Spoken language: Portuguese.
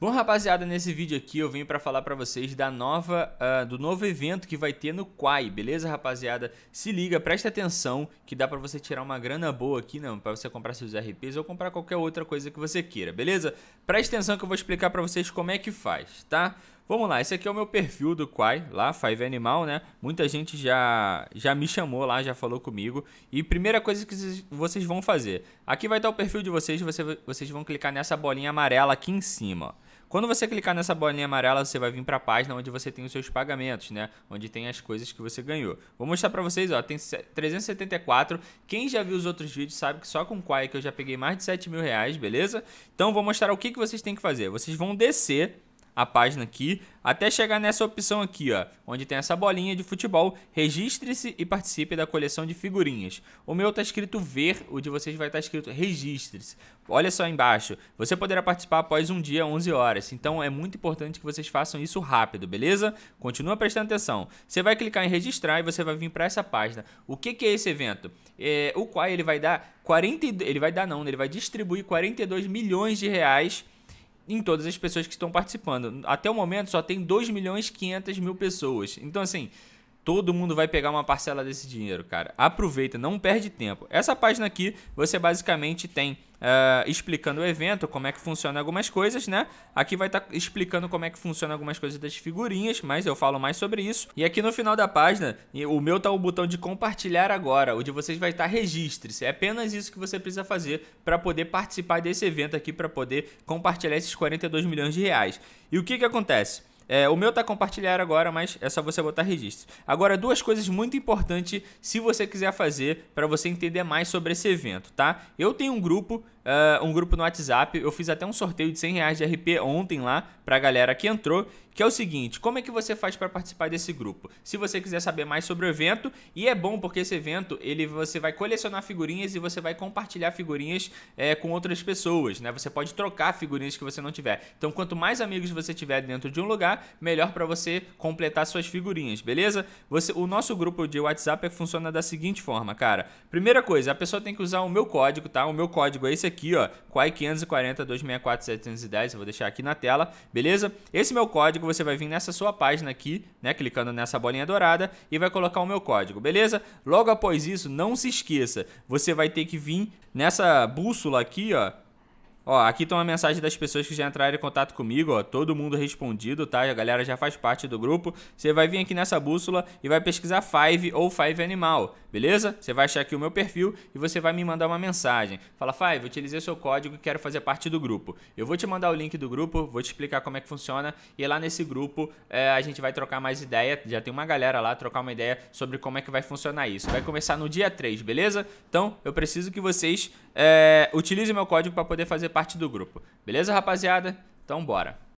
Bom, rapaziada, nesse vídeo aqui eu venho para falar para vocês da nova, uh, do novo evento que vai ter no Quai, beleza, rapaziada? Se liga, presta atenção que dá para você tirar uma grana boa aqui, não, para você comprar seus RPs ou comprar qualquer outra coisa que você queira, beleza? Presta atenção que eu vou explicar para vocês como é que faz, tá? Vamos lá, esse aqui é o meu perfil do Quai, lá, Five Animal, né? Muita gente já, já me chamou lá, já falou comigo. E primeira coisa que vocês vão fazer, aqui vai estar o perfil de vocês, vocês vão clicar nessa bolinha amarela aqui em cima, ó. Quando você clicar nessa bolinha amarela, você vai vir para a página onde você tem os seus pagamentos, né? Onde tem as coisas que você ganhou. Vou mostrar para vocês, ó, tem 374. Quem já viu os outros vídeos sabe que só com Quai que eu já peguei mais de 7 mil reais, beleza? Então vou mostrar o que, que vocês têm que fazer. Vocês vão descer a página aqui, até chegar nessa opção aqui, ó, onde tem essa bolinha de futebol, registre-se e participe da coleção de figurinhas. O meu tá escrito ver, o de vocês vai estar tá escrito registre-se. Olha só embaixo, você poderá participar após um dia, 11 horas, então é muito importante que vocês façam isso rápido, beleza? Continua prestando atenção. Você vai clicar em registrar e você vai vir para essa página. O que, que é esse evento? É, o qual ele vai dar 40, ele vai dar não, né? ele vai distribuir 42 milhões de reais em todas as pessoas que estão participando. Até o momento só tem 2 milhões e 500 mil pessoas. Então, assim, Todo mundo vai pegar uma parcela desse dinheiro, cara. Aproveita, não perde tempo. Essa página aqui, você basicamente tem uh, explicando o evento, como é que funciona algumas coisas, né? Aqui vai estar tá explicando como é que funciona algumas coisas das figurinhas, mas eu falo mais sobre isso. E aqui no final da página, o meu tá o botão de compartilhar agora, onde vocês vai estar tá registre-se. É apenas isso que você precisa fazer para poder participar desse evento aqui, para poder compartilhar esses 42 milhões de reais. E o que que acontece? É, o meu tá compartilhar agora, mas é só você botar registro. Agora, duas coisas muito importantes se você quiser fazer para você entender mais sobre esse evento, tá? Eu tenho um grupo Uh, um grupo no WhatsApp. Eu fiz até um sorteio de 100 reais de RP ontem lá pra galera que entrou que é o seguinte: como é que você faz para participar desse grupo? Se você quiser saber mais sobre o evento, e é bom porque esse evento ele você vai colecionar figurinhas e você vai compartilhar figurinhas é, com outras pessoas, né? Você pode trocar figurinhas que você não tiver. Então, quanto mais amigos você tiver dentro de um lugar, melhor para você completar suas figurinhas, beleza? Você, o nosso grupo de WhatsApp é, funciona da seguinte forma, cara. Primeira coisa, a pessoa tem que usar o meu código, tá? O meu código é esse aqui, ó, quai 540 264 710. Eu vou deixar aqui na tela, beleza? Esse meu código você vai vir nessa sua página aqui, né? Clicando nessa bolinha dourada e vai colocar o meu código, beleza? Logo após isso, não se esqueça, você vai ter que vir nessa bússola aqui, ó, Ó, aqui estão a mensagem das pessoas que já entraram em contato comigo, ó. Todo mundo respondido, tá? A galera já faz parte do grupo. Você vai vir aqui nessa bússola e vai pesquisar Five ou Five Animal, beleza? Você vai achar aqui o meu perfil e você vai me mandar uma mensagem. Fala, Five, utilizei seu código e quero fazer parte do grupo. Eu vou te mandar o link do grupo, vou te explicar como é que funciona. E lá nesse grupo é, a gente vai trocar mais ideia. Já tem uma galera lá trocar uma ideia sobre como é que vai funcionar isso. Vai começar no dia 3, beleza? Então eu preciso que vocês é, utilize meu código para poder fazer parte do grupo. Beleza, rapaziada? Então bora.